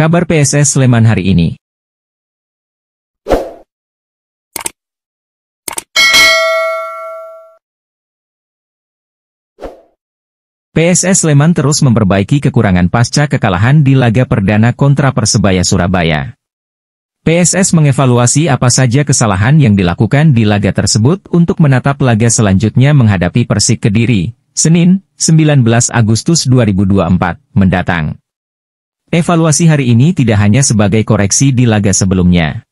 Kabar PSS Sleman hari ini. PSS Sleman terus memperbaiki kekurangan pasca kekalahan di laga perdana kontra Persebaya Surabaya. PSS mengevaluasi apa saja kesalahan yang dilakukan di laga tersebut untuk menatap laga selanjutnya menghadapi Persik Kediri, Senin, 19 Agustus 2024, mendatang. Evaluasi hari ini tidak hanya sebagai koreksi di laga sebelumnya.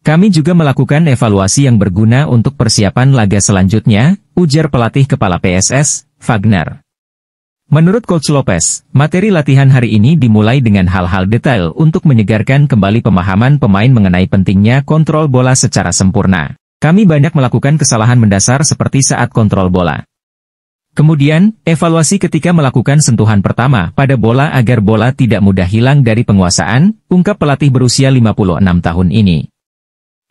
Kami juga melakukan evaluasi yang berguna untuk persiapan laga selanjutnya, ujar pelatih kepala PSS, Wagner. Menurut Coach Lopez, materi latihan hari ini dimulai dengan hal-hal detail untuk menyegarkan kembali pemahaman pemain mengenai pentingnya kontrol bola secara sempurna. Kami banyak melakukan kesalahan mendasar seperti saat kontrol bola. Kemudian, evaluasi ketika melakukan sentuhan pertama pada bola agar bola tidak mudah hilang dari penguasaan, ungkap pelatih berusia 56 tahun ini.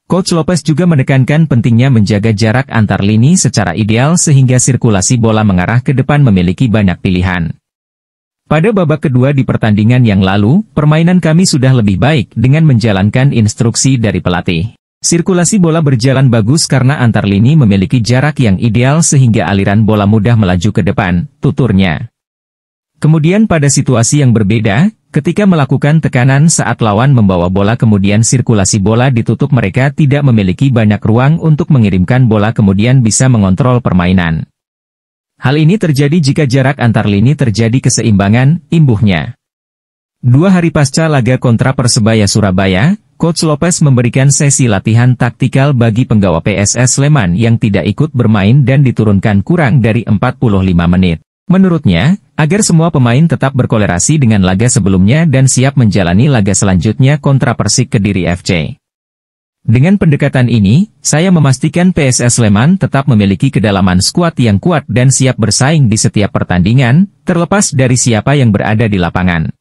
Coach Lopez juga menekankan pentingnya menjaga jarak antar lini secara ideal sehingga sirkulasi bola mengarah ke depan memiliki banyak pilihan. Pada babak kedua di pertandingan yang lalu, permainan kami sudah lebih baik dengan menjalankan instruksi dari pelatih. Sirkulasi bola berjalan bagus karena antar lini memiliki jarak yang ideal sehingga aliran bola mudah melaju ke depan, tuturnya. Kemudian pada situasi yang berbeda, ketika melakukan tekanan saat lawan membawa bola kemudian sirkulasi bola ditutup mereka tidak memiliki banyak ruang untuk mengirimkan bola kemudian bisa mengontrol permainan. Hal ini terjadi jika jarak antar lini terjadi keseimbangan, imbuhnya. Dua hari pasca laga kontra Persebaya Surabaya, Coach Lopez memberikan sesi latihan taktikal bagi penggawa PSS Sleman yang tidak ikut bermain dan diturunkan kurang dari 45 menit. Menurutnya, agar semua pemain tetap berkolerasi dengan laga sebelumnya dan siap menjalani laga selanjutnya kontra Persik Kediri FC. Dengan pendekatan ini, saya memastikan PSS Sleman tetap memiliki kedalaman skuad yang kuat dan siap bersaing di setiap pertandingan, terlepas dari siapa yang berada di lapangan.